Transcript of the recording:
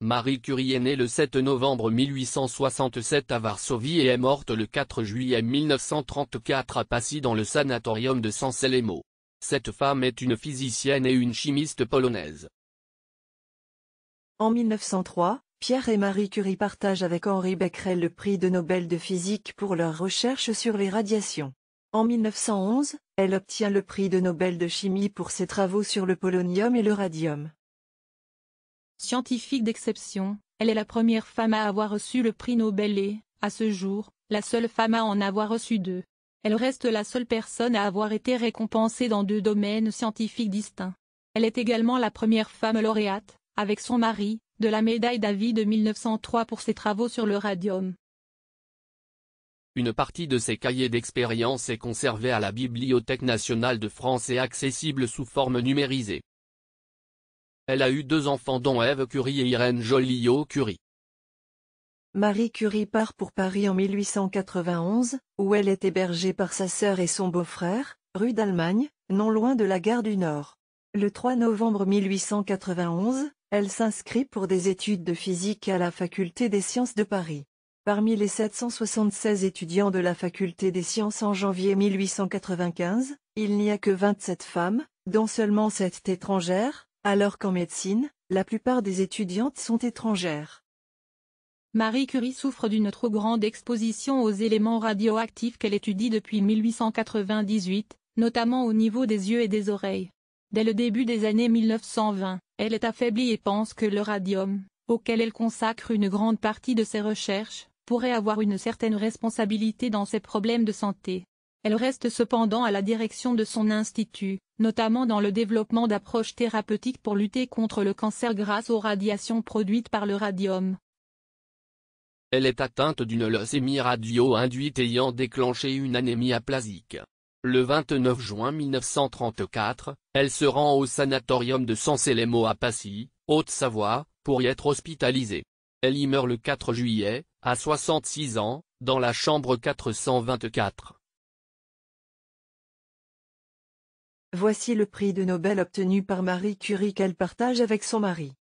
Marie Curie est née le 7 novembre 1867 à Varsovie et est morte le 4 juillet 1934 à Passy dans le sanatorium de San Cette femme est une physicienne et une chimiste polonaise. En 1903, Pierre et Marie Curie partagent avec Henri Becquerel le prix de Nobel de physique pour leurs recherches sur les radiations. En 1911, elle obtient le prix de Nobel de chimie pour ses travaux sur le polonium et le radium. Scientifique d'exception, elle est la première femme à avoir reçu le prix Nobel et, à ce jour, la seule femme à en avoir reçu deux. Elle reste la seule personne à avoir été récompensée dans deux domaines scientifiques distincts. Elle est également la première femme lauréate, avec son mari, de la médaille d'avis de 1903 pour ses travaux sur le radium. Une partie de ses cahiers d'expérience est conservée à la Bibliothèque nationale de France et accessible sous forme numérisée. Elle a eu deux enfants dont Ève Curie et Irène Joliot Curie. Marie Curie part pour Paris en 1891, où elle est hébergée par sa sœur et son beau-frère, rue d'Allemagne, non loin de la gare du Nord. Le 3 novembre 1891, elle s'inscrit pour des études de physique à la Faculté des sciences de Paris. Parmi les 776 étudiants de la Faculté des sciences en janvier 1895, il n'y a que 27 femmes, dont seulement 7 étrangères, alors qu'en médecine, la plupart des étudiantes sont étrangères. Marie Curie souffre d'une trop grande exposition aux éléments radioactifs qu'elle étudie depuis 1898, notamment au niveau des yeux et des oreilles. Dès le début des années 1920, elle est affaiblie et pense que le radium, auquel elle consacre une grande partie de ses recherches, pourrait avoir une certaine responsabilité dans ses problèmes de santé. Elle reste cependant à la direction de son institut, notamment dans le développement d'approches thérapeutiques pour lutter contre le cancer grâce aux radiations produites par le radium. Elle est atteinte d'une leucémie radio-induite ayant déclenché une anémie aplasique. Le 29 juin 1934, elle se rend au sanatorium de Selemo à Passy, Haute-Savoie, pour y être hospitalisée. Elle y meurt le 4 juillet, à 66 ans, dans la chambre 424. Voici le prix de Nobel obtenu par Marie Curie qu'elle partage avec son mari.